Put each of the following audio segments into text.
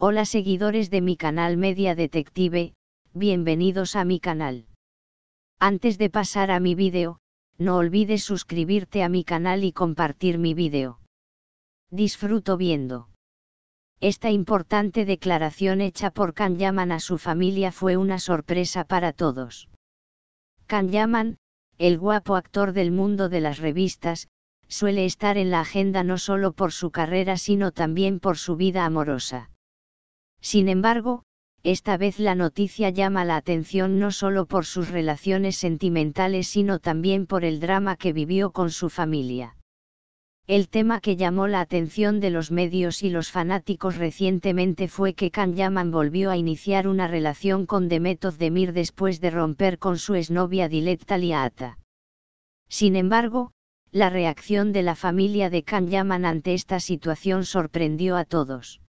Hola seguidores de mi canal Media Detective, bienvenidos a mi canal. Antes de pasar a mi vídeo, no olvides suscribirte a mi canal y compartir mi vídeo. Disfruto viendo. Esta importante declaración hecha por Kan Yaman a su familia fue una sorpresa para todos. Kan Yaman, el guapo actor del mundo de las revistas, suele estar en la agenda no solo por su carrera sino también por su vida amorosa. Sin embargo, esta vez la noticia llama la atención no solo por sus relaciones sentimentales sino también por el drama que vivió con su familia. El tema que llamó la atención de los medios y los fanáticos recientemente fue que Kanyaman Yaman volvió a iniciar una relación con Demet Demir después de romper con su exnovia Dilet Liata. Sin embargo, la reacción de la familia de Kan Yaman ante esta situación sorprendió a todos.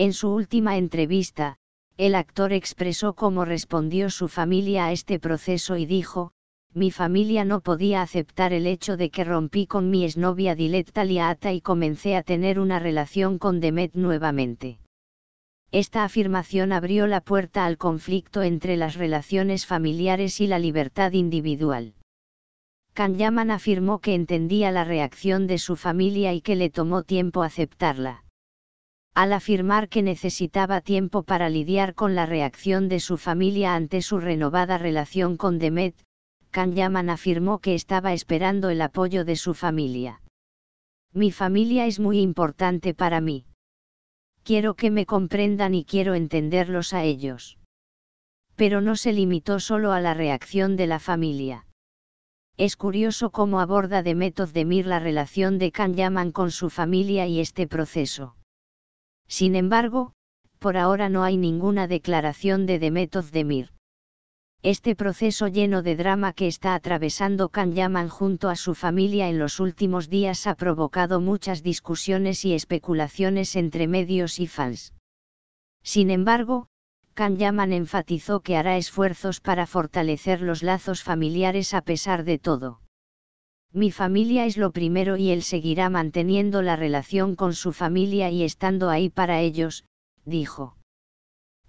En su última entrevista, el actor expresó cómo respondió su familia a este proceso y dijo, mi familia no podía aceptar el hecho de que rompí con mi exnovia Diletta Taliata y comencé a tener una relación con Demet nuevamente. Esta afirmación abrió la puerta al conflicto entre las relaciones familiares y la libertad individual. Kanyaman afirmó que entendía la reacción de su familia y que le tomó tiempo aceptarla al afirmar que necesitaba tiempo para lidiar con la reacción de su familia ante su renovada relación con Demet, Can Yaman afirmó que estaba esperando el apoyo de su familia. Mi familia es muy importante para mí. Quiero que me comprendan y quiero entenderlos a ellos. Pero no se limitó solo a la reacción de la familia. Es curioso cómo aborda Demet Özdemir la relación de Can Yaman con su familia y este proceso. Sin embargo, por ahora no hay ninguna declaración de Demetov de Este proceso lleno de drama que está atravesando Kan Yaman junto a su familia en los últimos días ha provocado muchas discusiones y especulaciones entre medios y fans. Sin embargo, Kan Yaman enfatizó que hará esfuerzos para fortalecer los lazos familiares a pesar de todo. Mi familia es lo primero y él seguirá manteniendo la relación con su familia y estando ahí para ellos, dijo.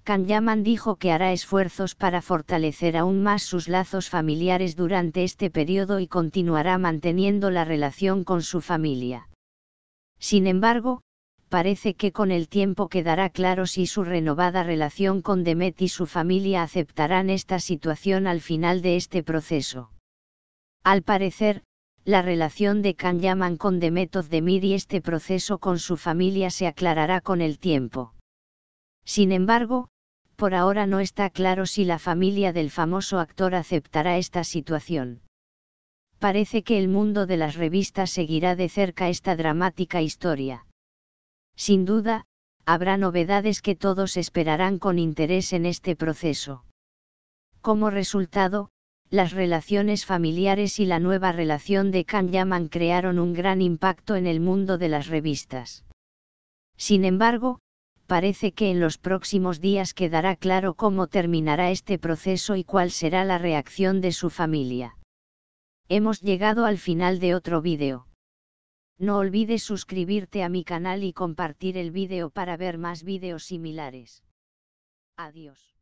Kanyaman dijo que hará esfuerzos para fortalecer aún más sus lazos familiares durante este periodo y continuará manteniendo la relación con su familia. Sin embargo, parece que con el tiempo quedará claro si su renovada relación con Demet y su familia aceptarán esta situación al final de este proceso. Al parecer, la relación de Can Yaman con Demetov Mir y este proceso con su familia se aclarará con el tiempo. Sin embargo, por ahora no está claro si la familia del famoso actor aceptará esta situación. Parece que el mundo de las revistas seguirá de cerca esta dramática historia. Sin duda, habrá novedades que todos esperarán con interés en este proceso. Como resultado, las relaciones familiares y la nueva relación de Can Yaman crearon un gran impacto en el mundo de las revistas. Sin embargo, parece que en los próximos días quedará claro cómo terminará este proceso y cuál será la reacción de su familia. Hemos llegado al final de otro vídeo. No olvides suscribirte a mi canal y compartir el vídeo para ver más vídeos similares. Adiós.